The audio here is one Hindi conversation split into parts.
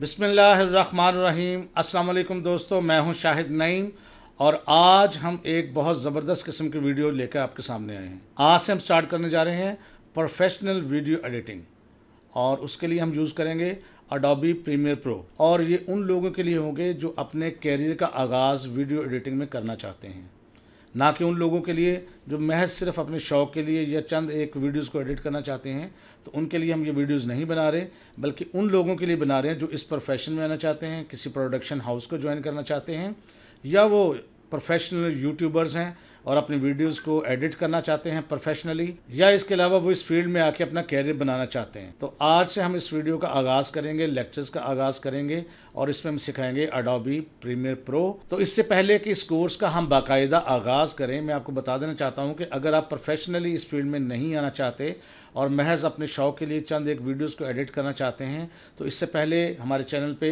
बिसमीम अस्सलाम दोस्तों मैं हूं शाहिद नईम और आज हम एक बहुत ज़बरदस्त किस्म की वीडियो लेकर आपके सामने आए हैं आज से हम स्टार्ट करने जा रहे हैं प्रोफेशनल वीडियो एडिटिंग और उसके लिए हम यूज़ करेंगे अडोबी प्रीमियर प्रो और ये उन लोगों के लिए होंगे जो अपने कैरियर का आगाज़ वीडियो एडिटिंग में करना चाहते हैं ना कि उन लोगों के लिए जो महज सिर्फ अपने शौक़ के लिए या चंद एक वीडियोस को एडिट करना चाहते हैं तो उनके लिए हम ये वीडियोस नहीं बना रहे बल्कि उन लोगों के लिए बना रहे हैं जो इस प्रोफेशन में आना चाहते हैं किसी प्रोडक्शन हाउस को ज्वाइन करना चाहते हैं या वो प्रोफेशनल यूट्यूबर्स हैं और अपनी वीडियोस को एडिट करना चाहते हैं प्रोफेशनली या इसके अलावा वो इस फील्ड में आके अपना कैरियर बनाना चाहते हैं तो आज से हम इस वीडियो का आगाज़ करेंगे लेक्चर्स का आगाज़ करेंगे और इसमें हम सिखाएंगे अडोबी प्रीमियर प्रो तो इससे पहले कि इस कोर्स का हम बाकायदा आगाज़ करें मैं आपको बता देना चाहता हूँ कि अगर आप प्रोफेशनली इस फील्ड में नहीं आना चाहते और महज अपने शौक़ के लिए चंद एक वीडियोस को एडिट करना चाहते हैं तो इससे पहले हमारे चैनल पे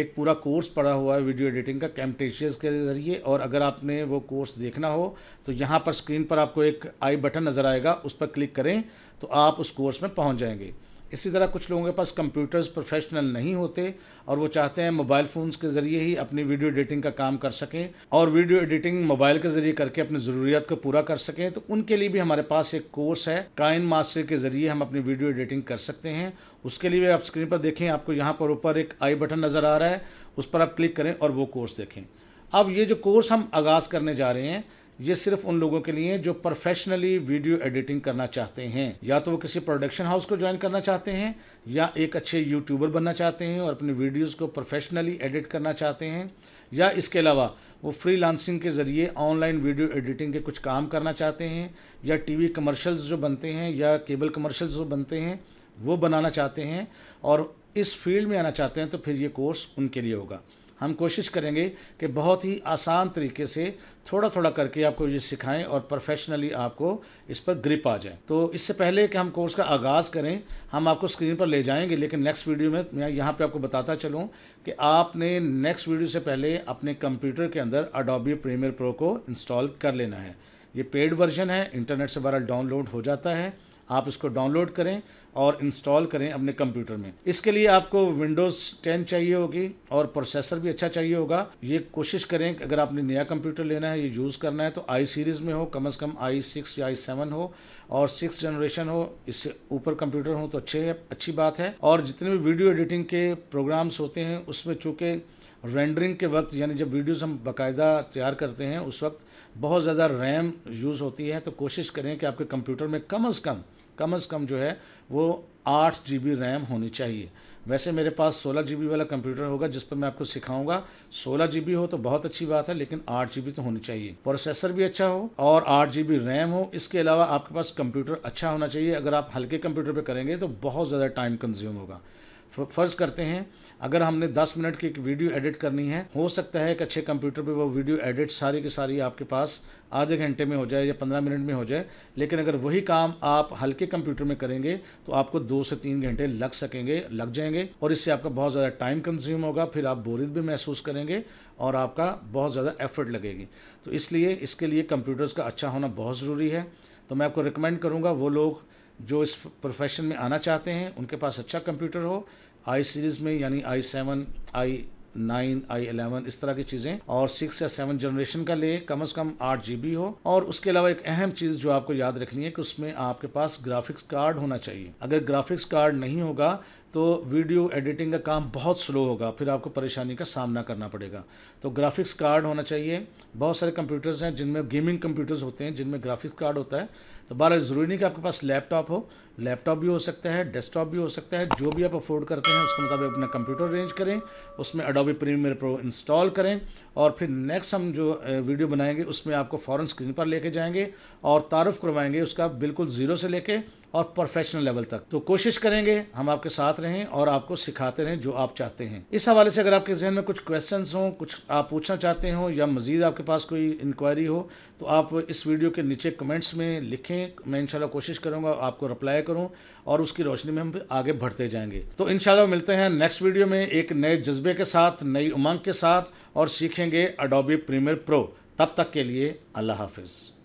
एक पूरा कोर्स पड़ा हुआ है वीडियो एडिटिंग का कैमटेशियस के ज़रिए और अगर आपने वो कोर्स देखना हो तो यहाँ पर स्क्रीन पर आपको एक आई बटन नज़र आएगा उस पर क्लिक करें तो आप उस कोर्स में पहुँच जाएंगे इसी तरह कुछ लोगों के पास कंप्यूटर्स प्रोफेशनल नहीं होते और वो चाहते हैं मोबाइल फ़ोन्स के ज़रिए ही अपनी वीडियो एडिटिंग का काम कर सकें और वीडियो एडिटिंग मोबाइल के ज़रिए करके अपनी ज़रूरियात को पूरा कर सकें तो उनके लिए भी हमारे पास एक कोर्स है काइन मास्टर के ज़रिए हम अपनी वीडियो एडिटिंग कर सकते हैं उसके लिए आप स्क्रीन पर देखें आपको यहाँ पर ऊपर एक आई बटन नज़र आ रहा है उस पर आप क्लिक करें और वो कोर्स देखें अब ये जो कोर्स हम आगाज़ करने जा रहे हैं ये सिर्फ उन लोगों के लिए जो प्रोफेशनली वीडियो एडिटिंग करना चाहते हैं या तो वो किसी प्रोडक्शन हाउस को ज्वाइन करना चाहते हैं या एक अच्छे यूट्यूबर बनना चाहते हैं और अपने वीडियोस को प्रोफेशनली एडिट करना चाहते हैं या इसके अलावा वो फ्री के ज़रिए ऑनलाइन वीडियो एडिटिंग के कुछ काम करना चाहते हैं या टी कमर्शल्स जो बनते हैं या केबल कमर्शल्स जो बनते हैं वो बनाना चाहते हैं और इस फील्ड में आना चाहते हैं तो फिर ये कोर्स उनके लिए होगा हम कोशिश करेंगे कि बहुत ही आसान तरीके से थोड़ा थोड़ा करके आपको ये सिखाएं और प्रोफेशनली आपको इस पर ग्रिप आ जाए तो इससे पहले कि हम कोर्स का आगाज़ करें हम आपको स्क्रीन पर ले जाएंगे लेकिन नेक्स्ट वीडियो में मैं यहाँ पे आपको बताता चलूँ कि आपने नेक्स्ट वीडियो से पहले अपने कंप्यूटर के अंदर अडोबी प्रीमियर प्रो को इंस्टॉल कर लेना है ये पेड वर्जन है इंटरनेट से बारह डाउनलोड हो जाता है आप इसको डाउनलोड करें और इंस्टॉल करें अपने कंप्यूटर में इसके लिए आपको विंडोज़ 10 चाहिए होगी और प्रोसेसर भी अच्छा चाहिए होगा ये कोशिश करें कि अगर आपने नया कंप्यूटर लेना है ये यूज़ करना है तो आई सीरीज़ में हो कम अज़ कम आई सिक्स या आई सेवन हो और सिक्स जनरेशन हो इससे ऊपर कंप्यूटर हो तो अच्छे अच्छी बात है और जितने भी वीडियो एडिटिंग के प्रोग्राम्स होते हैं उसमें चूँकि रेंडरिंग के वक्त यानी जब वीडियोस हम बाकायदा तैयार करते हैं उस वक्त बहुत ज़्यादा रैम यूज़ होती है तो कोशिश करें कि आपके कंप्यूटर में कम अज़ कम कम अज़ कम जो है वो आठ जी बी रैम होनी चाहिए वैसे मेरे पास सोलह जी बी वाला कंप्यूटर होगा जिस पर मैं आपको सिखाऊंगा सोलह जी बी हो तो बहुत अच्छी बात है लेकिन आठ जी बी तो होनी चाहिए प्रोसेसर भी अच्छा हो और आठ जी बी रैम हो इसके अलावा आपके पास कंप्यूटर अच्छा होना चाहिए अगर आप हल्के कंप्यूटर पर करेंगे तो बहुत ज़्यादा टाइम कंज्यूम होगा फर्ज करते हैं अगर हमने 10 मिनट की एक वीडियो एडिट करनी है हो सकता है एक अच्छे कंप्यूटर पे वो वीडियो एडिट सारी की सारी आपके पास आधे घंटे में हो जाए या पंद्रह मिनट में हो जाए लेकिन अगर वही काम आप हल्के कंप्यूटर में करेंगे तो आपको दो से तीन घंटे लग सकेंगे लग जाएंगे और इससे आपका बहुत ज़्यादा टाइम कंज्यूम होगा फिर आप बोरित भी महसूस करेंगे और आपका बहुत ज़्यादा एफर्ट लगेगी तो इसलिए इसके लिए कंप्यूटर्स का अच्छा होना बहुत ज़रूरी है तो मैं आपको रिकमेंड करूँगा वो लोग जो इस प्रोफेशन में आना चाहते हैं उनके पास अच्छा कंप्यूटर हो आई सीरीज़ में यानी i seven i nine i eleven इस तरह की चीज़ें और सिक्स या सेवन जनरेशन का ले कम से कम आठ जी हो और उसके अलावा एक अहम चीज़ जो आपको याद रखनी है कि उसमें आपके पास ग्राफिक्स कार्ड होना चाहिए अगर ग्राफिक्स कार्ड नहीं होगा तो वीडियो एडिटिंग का काम बहुत स्लो होगा फिर आपको परेशानी का सामना करना पड़ेगा तो ग्राफिक्स कार्ड होना चाहिए बहुत सारे कंप्यूटर्स हैं जिनमें गेमिंग कंप्यूटर्स होते हैं जिनमें ग्राफिक्स कार्ड होता है तो बार ज़रूरी नहीं कि आपके पास लैपटॉप हो लैपटॉप भी हो सकता है डेस्कटॉप भी हो सकता है जो भी आप अफोर्ड करते हैं उसके मुताबिक अपना कंप्यूटर अरेंज करें उसमें अडोबी प्रीमियर प्रो इंस्टॉल करें और फिर नेक्स्ट हम जो वीडियो बनाएंगे उसमें आपको फ़ौरन स्क्रीन पर लेके जाएंगे और तारफ़ करवाएंगे उसका बिल्कुल ज़ीरो से लेके और प्रोफेशनल लेवल तक तो कोशिश करेंगे हम आपके साथ रहें और आपको सिखाते रहें जो आप चाहते हैं इस हवाले से अगर आपके जहन में कुछ क्वेश्चन हों कुछ आप पूछना चाहते हो या मजीद आपके पास कोई इंक्वायरी हो तो आप इस वीडियो के नीचे कमेंट्स में लिखें मैं इंशाल्लाह कोशिश करूँगा आपको रिप्लाई करूँ और उसकी रोशनी में हम आगे बढ़ते जाएंगे तो इंशाल्लाह मिलते हैं नेक्स्ट वीडियो में एक नए जज्बे के साथ नई उमंग के साथ और सीखेंगे अडोबी प्रीमियर प्रो तब तक के लिए अल्लाह हाफिज़